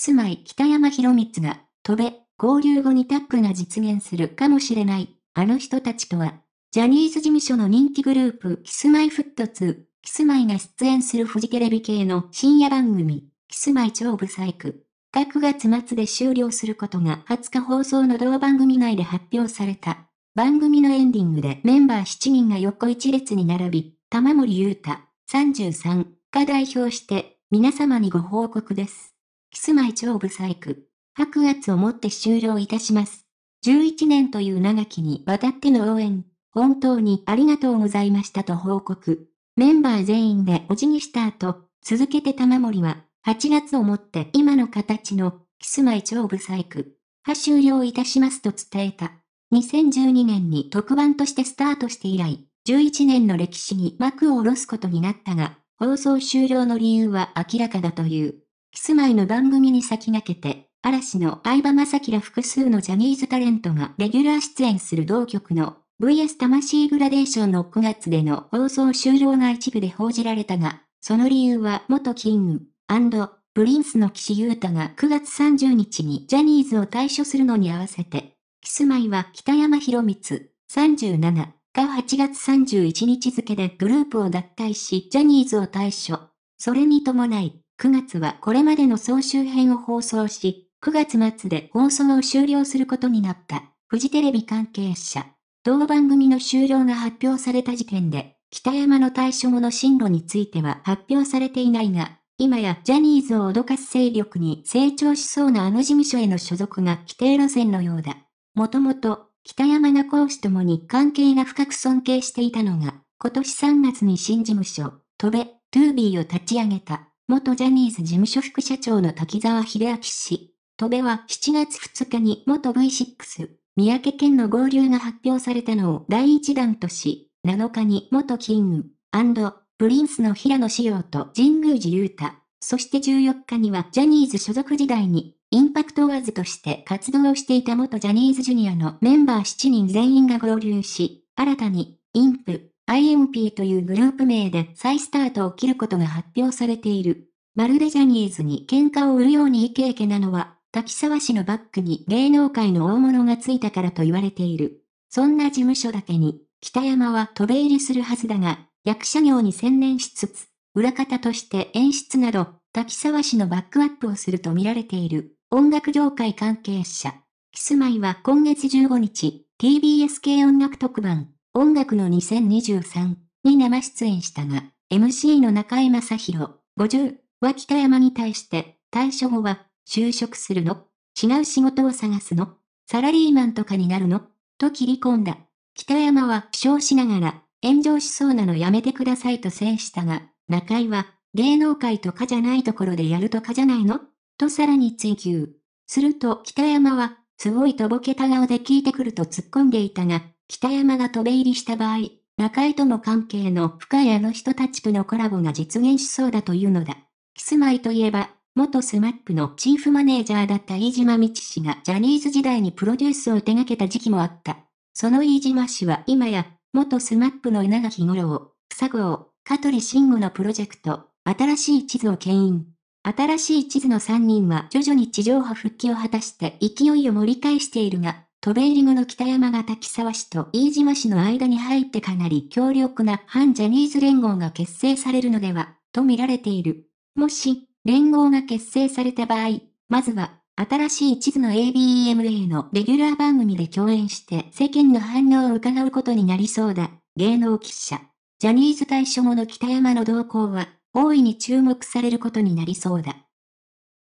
キスマイ北山博光が、飛べ、合流後にタッグが実現するかもしれない、あの人たちとは、ジャニーズ事務所の人気グループ、キスマイフット2、キスマイが出演するフジテレビ系の深夜番組、キスマイ超ブサイク。が9月末で終了することが20日放送の同番組内で発表された。番組のエンディングでメンバー7人が横一列に並び、玉森裕太、33が代表して、皆様にご報告です。キスマイ超ブサイク。白圧をもって終了いたします。11年という長きにわたっての応援、本当にありがとうございましたと報告。メンバー全員でお辞儀した後、続けて玉森は、8月をもって今の形の、キスマイ超ブサイク。は終了いたしますと伝えた。2012年に特番としてスタートして以来、11年の歴史に幕を下ろすことになったが、放送終了の理由は明らかだという。キスマイの番組に先駆けて、嵐の相葉雅紀ら複数のジャニーズタレントがレギュラー出演する同局の VS 魂グラデーションの9月での放送終了が一部で報じられたが、その理由は元キングプリンスの岸優太が9月30日にジャニーズを退所するのに合わせて、キスマイは北山博光37が8月31日付でグループを脱退しジャニーズを退所。それに伴い、9月はこれまでの総集編を放送し、9月末で放送を終了することになった、フジテレビ関係者。同番組の終了が発表された時点で、北山の対処後の進路については発表されていないが、今やジャニーズを脅かす勢力に成長しそうなあの事務所への所属が規定路線のようだ。もともと、北山が講師ともに関係が深く尊敬していたのが、今年3月に新事務所、戸部、トゥービーを立ち上げた。元ジャニーズ事務所副社長の滝沢秀明氏、戸部は7月2日に元 V6、三宅健の合流が発表されたのを第1弾とし、7日に元キング、プリンスの平野紫耀と神宮寺勇太、そして14日にはジャニーズ所属時代に、インパクトワーズとして活動をしていた元ジャニーズジュニアのメンバー7人全員が合流し、新たに、インプ、IMP というグループ名で再スタートを切ることが発表されている。まるでジャニーズに喧嘩を売るようにイケイケなのは、滝沢氏のバックに芸能界の大物がついたからと言われている。そんな事務所だけに、北山は飛べ入りするはずだが、役者業に専念しつつ、裏方として演出など、滝沢氏のバックアップをすると見られている。音楽業界関係者。キスマイは今月15日、TBS 系音楽特番、音楽の2023に生出演したが、MC の中井正宏、50は北山に対して、対処後は、就職するの違う仕事を探すのサラリーマンとかになるのと切り込んだ。北山は苦笑しながら、炎上しそうなのやめてくださいと制したが、中井は、芸能界とかじゃないところでやるとかじゃないのとさらに追求。すると北山は、すごいとぼけた顔で聞いてくると突っ込んでいたが、北山が飛べ入りした場合、中井とも関係の深いあの人たちとのコラボが実現しそうだというのだ。キスマイといえば、元スマップのチーフマネージャーだった飯島道氏がジャニーズ時代にプロデュースを手掛けた時期もあった。その飯島氏は今や、元スマップの稲垣五郎、佐郷、香取慎吾のプロジェクト、新しい地図を牽引。新しい地図の3人は徐々に地上波復帰を果たして勢いを盛り返しているが、トベーリ後の北山が滝沢市と飯島市の間に入ってかなり強力な反ジャニーズ連合が結成されるのでは、と見られている。もし、連合が結成された場合、まずは、新しい地図の ABEMA のレギュラー番組で共演して世間の反応を伺うことになりそうだ。芸能記者。ジャニーズ退所後の北山の動向は、大いに注目されることになりそうだ。